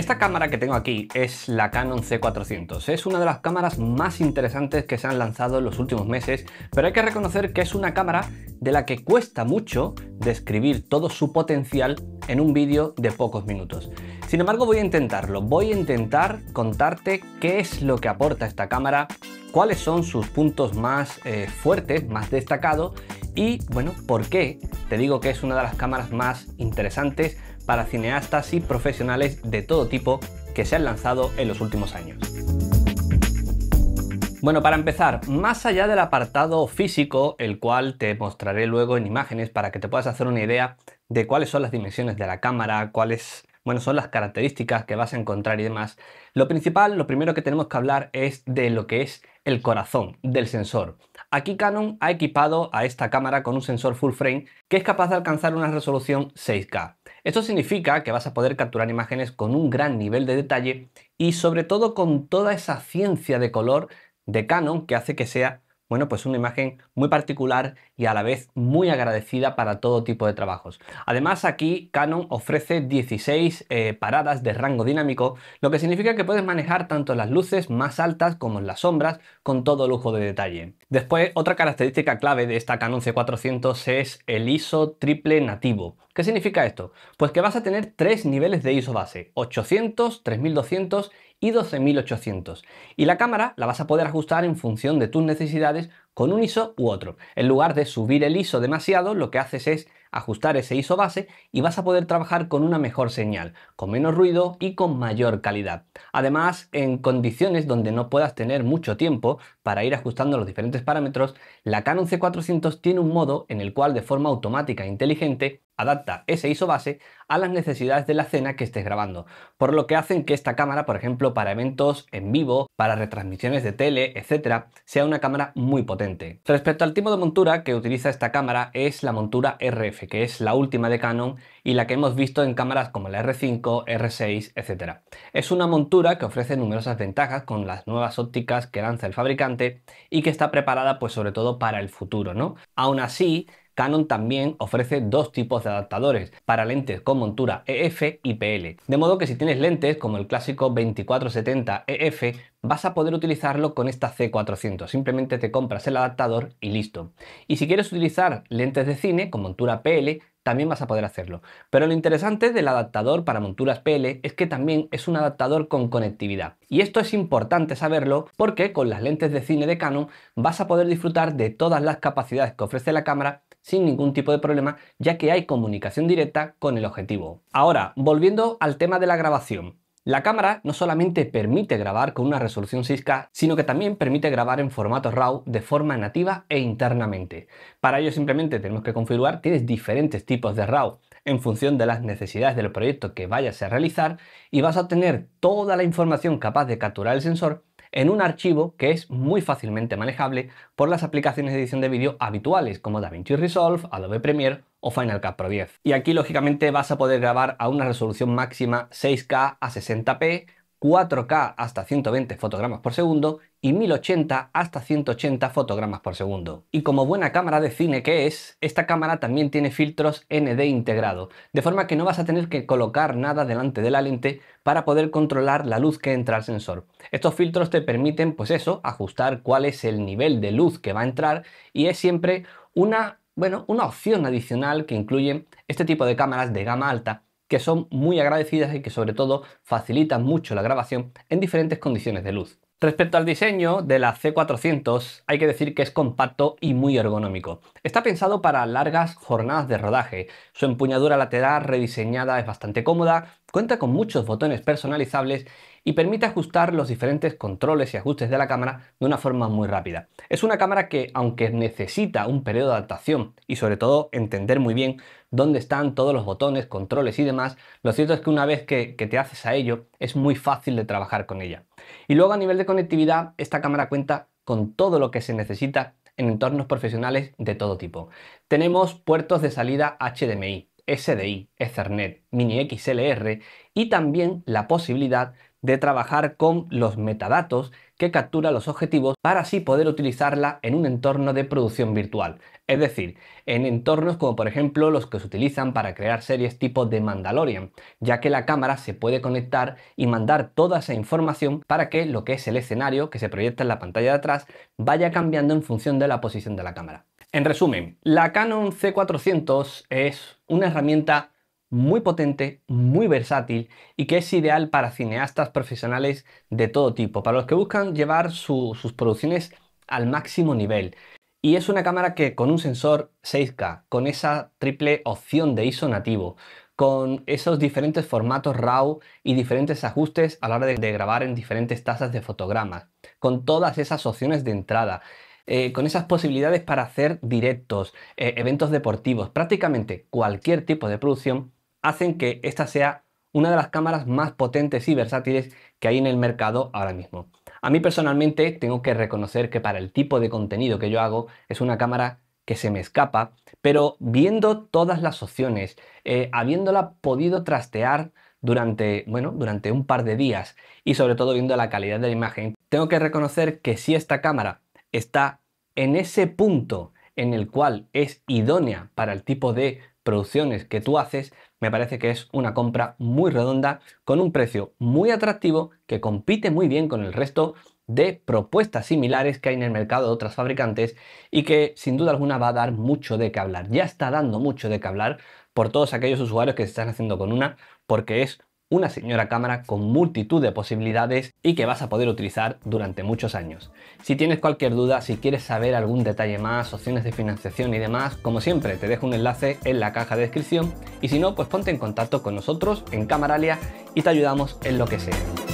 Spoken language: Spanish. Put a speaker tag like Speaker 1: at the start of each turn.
Speaker 1: Esta cámara que tengo aquí es la Canon C400. Es una de las cámaras más interesantes que se han lanzado en los últimos meses, pero hay que reconocer que es una cámara de la que cuesta mucho describir todo su potencial en un vídeo de pocos minutos. Sin embargo, voy a intentarlo. Voy a intentar contarte qué es lo que aporta esta cámara, cuáles son sus puntos más eh, fuertes, más destacados y, bueno, por qué te digo que es una de las cámaras más interesantes para cineastas y profesionales de todo tipo que se han lanzado en los últimos años. Bueno, para empezar, más allá del apartado físico, el cual te mostraré luego en imágenes para que te puedas hacer una idea de cuáles son las dimensiones de la cámara, cuáles bueno, son las características que vas a encontrar y demás, lo principal, lo primero que tenemos que hablar es de lo que es el corazón del sensor. Aquí Canon ha equipado a esta cámara con un sensor full frame que es capaz de alcanzar una resolución 6K. Esto significa que vas a poder capturar imágenes con un gran nivel de detalle y sobre todo con toda esa ciencia de color de Canon que hace que sea bueno, pues una imagen muy particular y a la vez muy agradecida para todo tipo de trabajos. Además aquí Canon ofrece 16 eh, paradas de rango dinámico, lo que significa que puedes manejar tanto las luces más altas como las sombras con todo lujo de detalle. Después, otra característica clave de esta Canon C400 es el ISO triple nativo. ¿Qué significa esto? Pues que vas a tener tres niveles de ISO base, 800, 3200 y 12.800. Y la cámara la vas a poder ajustar en función de tus necesidades con un ISO u otro. En lugar de subir el ISO demasiado, lo que haces es ajustar ese ISO base y vas a poder trabajar con una mejor señal, con menos ruido y con mayor calidad. Además, en condiciones donde no puedas tener mucho tiempo para ir ajustando los diferentes parámetros, la Canon C400 tiene un modo en el cual de forma automática e inteligente adapta ese ISO base a las necesidades de la escena que estés grabando, por lo que hacen que esta cámara, por ejemplo, para eventos en vivo, para retransmisiones de tele, etcétera, sea una cámara muy potente. Respecto al tipo de montura que utiliza esta cámara es la montura RF, que es la última de Canon y la que hemos visto en cámaras como la R5, R6, etcétera. Es una montura que ofrece numerosas ventajas con las nuevas ópticas que lanza el fabricante y que está preparada pues sobre todo para el futuro, ¿no? Aún así, Canon también ofrece dos tipos de adaptadores, para lentes con montura EF y PL. De modo que si tienes lentes como el clásico 2470 EF, vas a poder utilizarlo con esta C400. Simplemente te compras el adaptador y listo. Y si quieres utilizar lentes de cine con montura PL, también vas a poder hacerlo. Pero lo interesante del adaptador para monturas PL es que también es un adaptador con conectividad. Y esto es importante saberlo porque con las lentes de cine de Canon vas a poder disfrutar de todas las capacidades que ofrece la cámara sin ningún tipo de problema ya que hay comunicación directa con el objetivo. Ahora, volviendo al tema de la grabación. La cámara no solamente permite grabar con una resolución 6K, sino que también permite grabar en formato RAW de forma nativa e internamente. Para ello simplemente tenemos que configurar, tienes diferentes tipos de RAW en función de las necesidades del proyecto que vayas a realizar y vas a obtener toda la información capaz de capturar el sensor en un archivo que es muy fácilmente manejable por las aplicaciones de edición de vídeo habituales como DaVinci Resolve, Adobe Premiere o Final Cut Pro 10. Y aquí lógicamente vas a poder grabar a una resolución máxima 6K a 60p, 4K hasta 120 fotogramas por segundo y 1080 hasta 180 fotogramas por segundo. Y como buena cámara de cine que es, esta cámara también tiene filtros ND integrado, de forma que no vas a tener que colocar nada delante de la lente para poder controlar la luz que entra al sensor. Estos filtros te permiten, pues eso, ajustar cuál es el nivel de luz que va a entrar y es siempre una bueno, una opción adicional que incluye este tipo de cámaras de gama alta que son muy agradecidas y que sobre todo facilitan mucho la grabación en diferentes condiciones de luz. Respecto al diseño de la C400, hay que decir que es compacto y muy ergonómico. Está pensado para largas jornadas de rodaje. Su empuñadura lateral rediseñada es bastante cómoda, Cuenta con muchos botones personalizables y permite ajustar los diferentes controles y ajustes de la cámara de una forma muy rápida. Es una cámara que, aunque necesita un periodo de adaptación y sobre todo entender muy bien dónde están todos los botones, controles y demás, lo cierto es que una vez que, que te haces a ello es muy fácil de trabajar con ella. Y luego a nivel de conectividad, esta cámara cuenta con todo lo que se necesita en entornos profesionales de todo tipo. Tenemos puertos de salida HDMI, SDI, Ethernet, Mini XLR y también la posibilidad de trabajar con los metadatos que captura los objetivos para así poder utilizarla en un entorno de producción virtual. Es decir, en entornos como por ejemplo los que se utilizan para crear series tipo de Mandalorian, ya que la cámara se puede conectar y mandar toda esa información para que lo que es el escenario que se proyecta en la pantalla de atrás vaya cambiando en función de la posición de la cámara. En resumen, la Canon C400 es una herramienta muy potente, muy versátil y que es ideal para cineastas profesionales de todo tipo, para los que buscan llevar sus producciones al máximo nivel. Y es una cámara que con un sensor 6K, con esa triple opción de ISO nativo, con esos diferentes formatos RAW y diferentes ajustes a la hora de, de grabar en diferentes tasas de fotogramas, con todas esas opciones de entrada, eh, con esas posibilidades para hacer directos, eh, eventos deportivos, prácticamente cualquier tipo de producción, hacen que esta sea una de las cámaras más potentes y versátiles que hay en el mercado ahora mismo. A mí personalmente tengo que reconocer que para el tipo de contenido que yo hago es una cámara que se me escapa, pero viendo todas las opciones, eh, habiéndola podido trastear durante, durante un par de días y sobre todo viendo la calidad de la imagen, tengo que reconocer que si esta cámara está en ese punto en el cual es idónea para el tipo de producciones que tú haces, me parece que es una compra muy redonda con un precio muy atractivo que compite muy bien con el resto de propuestas similares que hay en el mercado de otras fabricantes y que sin duda alguna va a dar mucho de qué hablar. Ya está dando mucho de qué hablar por todos aquellos usuarios que se están haciendo con una porque es una señora cámara con multitud de posibilidades y que vas a poder utilizar durante muchos años. Si tienes cualquier duda, si quieres saber algún detalle más, opciones de financiación y demás, como siempre te dejo un enlace en la caja de descripción y si no, pues ponte en contacto con nosotros en Camaralia y te ayudamos en lo que sea.